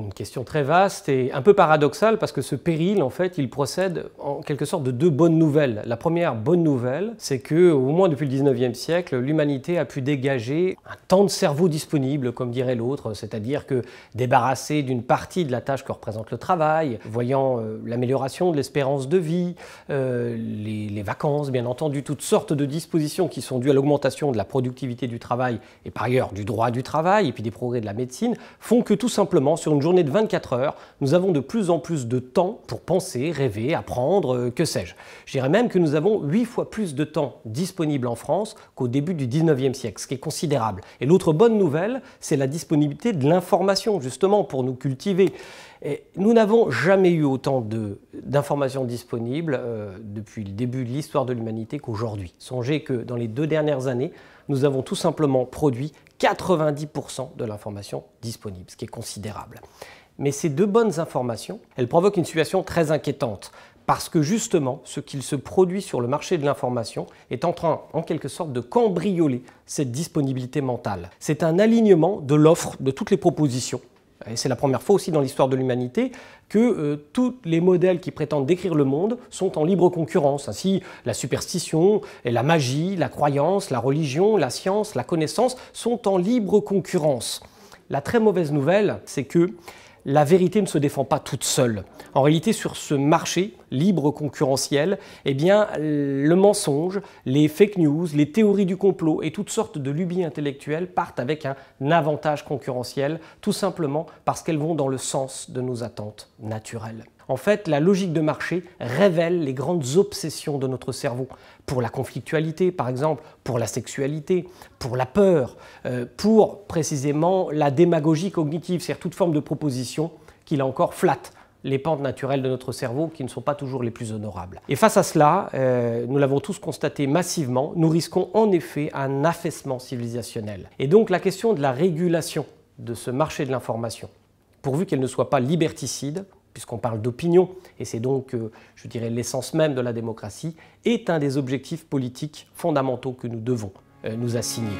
une question très vaste et un peu paradoxale parce que ce péril, en fait, il procède en quelque sorte de deux bonnes nouvelles. La première bonne nouvelle, c'est que, au moins depuis le 19e siècle, l'humanité a pu dégager un temps de cerveau disponible, comme dirait l'autre, c'est-à-dire que débarrassée d'une partie de la tâche que représente le travail, voyant euh, l'amélioration de l'espérance de vie, euh, les les vacances, bien entendu, toutes sortes de dispositions qui sont dues à l'augmentation de la productivité du travail et par ailleurs du droit du travail et puis des progrès de la médecine, font que tout simplement, sur une journée de 24 heures, nous avons de plus en plus de temps pour penser, rêver, apprendre, euh, que sais-je. Je dirais même que nous avons 8 fois plus de temps disponible en France qu'au début du 19e siècle, ce qui est considérable. Et l'autre bonne nouvelle, c'est la disponibilité de l'information, justement, pour nous cultiver nous n'avons jamais eu autant d'informations disponibles euh, depuis le début de l'histoire de l'humanité qu'aujourd'hui. Songez que dans les deux dernières années, nous avons tout simplement produit 90% de l'information disponible, ce qui est considérable. Mais ces deux bonnes informations, elles provoquent une situation très inquiétante, parce que justement, ce qu'il se produit sur le marché de l'information est en train, en quelque sorte, de cambrioler cette disponibilité mentale. C'est un alignement de l'offre de toutes les propositions et c'est la première fois aussi dans l'histoire de l'humanité, que euh, tous les modèles qui prétendent décrire le monde sont en libre concurrence. Ainsi, la superstition, et la magie, la croyance, la religion, la science, la connaissance sont en libre concurrence. La très mauvaise nouvelle, c'est que la vérité ne se défend pas toute seule. En réalité, sur ce marché libre concurrentiel, eh bien, le mensonge, les fake news, les théories du complot et toutes sortes de lubies intellectuelles partent avec un avantage concurrentiel, tout simplement parce qu'elles vont dans le sens de nos attentes naturelles. En fait, la logique de marché révèle les grandes obsessions de notre cerveau, pour la conflictualité par exemple, pour la sexualité, pour la peur, euh, pour précisément la démagogie cognitive, c'est-à-dire toute forme de proposition qui là encore flatte les pentes naturelles de notre cerveau qui ne sont pas toujours les plus honorables. Et face à cela, euh, nous l'avons tous constaté massivement, nous risquons en effet un affaissement civilisationnel. Et donc la question de la régulation de ce marché de l'information, pourvu qu'elle ne soit pas liberticide, puisqu'on parle d'opinion, et c'est donc, euh, je dirais, l'essence même de la démocratie, est un des objectifs politiques fondamentaux que nous devons euh, nous assigner.